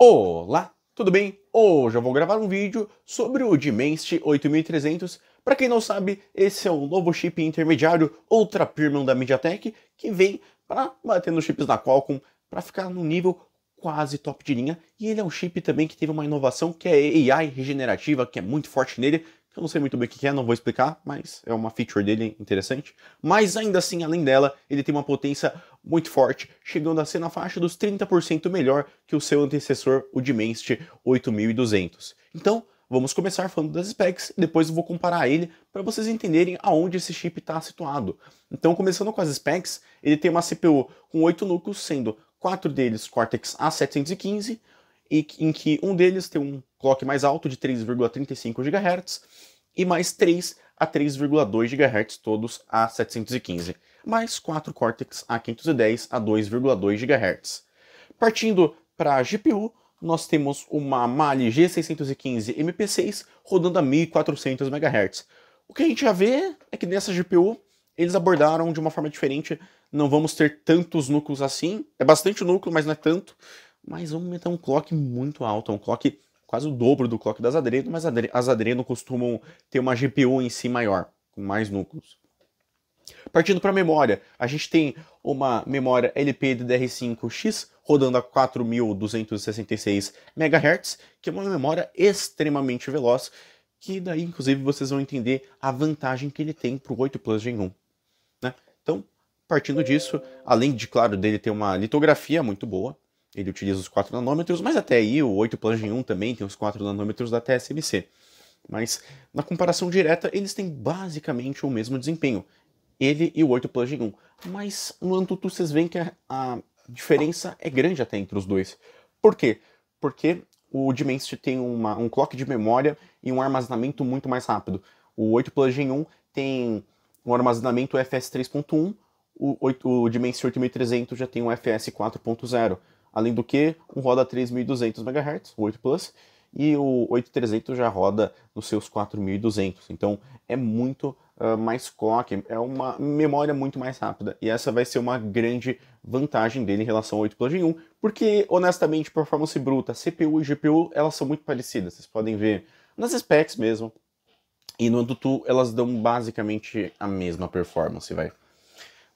Olá, tudo bem? Hoje eu vou gravar um vídeo sobre o Dimensity 8300. Para quem não sabe, esse é o novo chip intermediário Ultra Premium da MediaTek que vem para bater nos chips da Qualcomm para ficar no nível quase top de linha. E ele é um chip também que teve uma inovação que é AI regenerativa, que é muito forte nele. Eu não sei muito bem o que é, não vou explicar, mas é uma feature dele interessante. Mas ainda assim, além dela, ele tem uma potência muito forte, chegando a ser na faixa dos 30% melhor que o seu antecessor, o Dimensity 8200. Então, vamos começar falando das specs, e depois eu vou comparar ele para vocês entenderem aonde esse chip está situado. Então, começando com as specs, ele tem uma CPU com 8 núcleos, sendo 4 deles Cortex A715, e em que um deles tem um clock mais alto de 3,35 GHz e mais 3 a 3,2 GHz todos a 715, mais 4 Cortex A510 a 2,2 GHz. Partindo para a GPU, nós temos uma Mali G615 MP6 rodando a 1400 MHz. O que a gente já vê é que nessa GPU eles abordaram de uma forma diferente, não vamos ter tantos núcleos assim, é bastante núcleo, mas não é tanto, mas vamos meter tá um clock muito alto, é um clock quase o dobro do clock das Adreno, mas as Adreno costumam ter uma GPU em si maior, com mais núcleos. Partindo para a memória, a gente tem uma memória LPDDR5X rodando a 4.266 MHz, que é uma memória extremamente veloz, que daí inclusive vocês vão entender a vantagem que ele tem para o 8 Plus Gen 1. Né? Então, partindo disso, além de, claro, dele ter uma litografia muito boa, ele utiliza os 4 nanômetros, mas até aí o 8 Plunge 1 também tem os 4 nanômetros da TSMC. Mas na comparação direta, eles têm basicamente o mesmo desempenho, ele e o 8 Plunge 1. Mas no Antutu vocês veem que a, a, diferença é grande até entre os dois. Por quê? Porque o Dimensity tem uma, um clock de memória e um armazenamento muito mais rápido. O 8 Plunge 1 tem um armazenamento FS 3.1, o, o Dimensity 8300 já tem um FS 4.0. Além do que, um roda 3200 MHz, o 8 Plus, e o 8300 já roda nos seus 4200. Então é muito uh, mais clock, é uma memória muito mais rápida. E essa vai ser uma grande vantagem dele em relação ao 8 Plus Gen 1, porque honestamente, performance bruta, CPU e GPU, elas são muito parecidas. Vocês podem ver nas specs mesmo. E no Antutu, elas dão basicamente a mesma performance, vai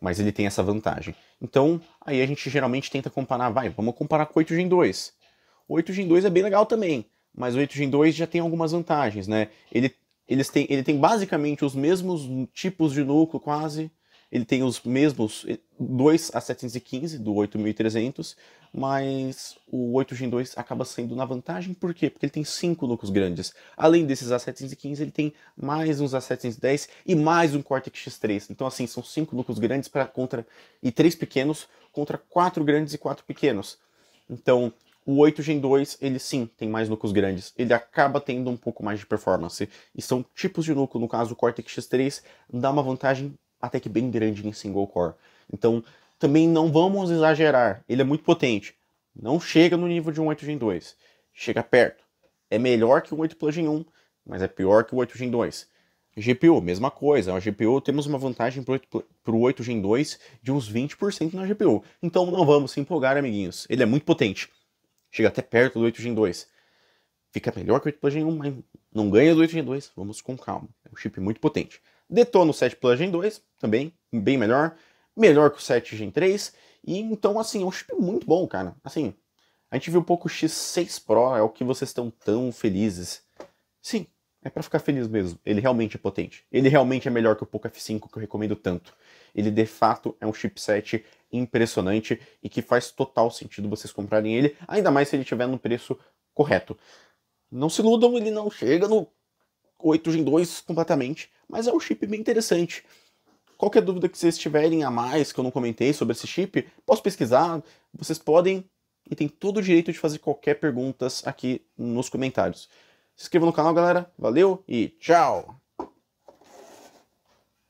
mas ele tem essa vantagem. Então, aí a gente geralmente tenta comparar, vai, vamos comparar com o 8 Gen 2. O 8 Gen 2 é bem legal também, mas o 8 Gen 2 já tem algumas vantagens, né? Ele, eles têm, ele tem basicamente os mesmos tipos de núcleo, quase, ele tem os mesmos 2 eh, a 715 do 8300, mas o 8 Gen 2 acaba sendo na vantagem, por quê? Porque ele tem 5 núcleos grandes. Além desses A715, ele tem mais uns A710 e mais um Cortex X3. Então, assim, são 5 núcleos grandes pra, contra e 3 pequenos contra 4 grandes e 4 pequenos. Então, o 8 Gen 2, ele sim, tem mais núcleos grandes. Ele acaba tendo um pouco mais de performance. E são tipos de núcleo, no caso o Cortex X3, dá uma vantagem até que bem grande em single core. Então, também não vamos exagerar. Ele é muito potente. Não chega no nível de um 8 Gen 2. Chega perto. É melhor que um 8 Plus Gen 1, mas é pior que o 8 Gen 2. GPU, mesma coisa. A GPU temos uma vantagem para o 8 Gen 2 de uns 20% na GPU. Então não vamos se empolgar, amiguinhos. Ele é muito potente. Chega até perto do 8 Gen 2. Fica melhor que o 8 Gen 1, mas não ganha do 8 Gen 2. Vamos com calma. É um chip muito potente. Detona o 7 Plus Gen 2, também, bem melhor. Melhor que o 7 Gen 3. E então, assim, é um chip muito bom, cara. Assim, a gente viu o pouco X6 Pro, é o que vocês estão tão felizes. Sim, é para ficar feliz mesmo. Ele realmente é potente. Ele realmente é melhor que o Poco F5 que eu recomendo tanto. Ele de fato é um chipset impressionante e que faz total sentido vocês comprarem ele, ainda mais se ele tiver no preço correto. Não se iludam, ele não chega no 8 Gen 2 completamente, mas é um chip bem interessante. Qualquer dúvida que vocês tiverem a mais que eu não comentei sobre esse chip, posso pesquisar, vocês podem e tem todo o direito de fazer qualquer perguntas aqui nos comentários. Se inscreva no canal, galera. Valeu e tchau!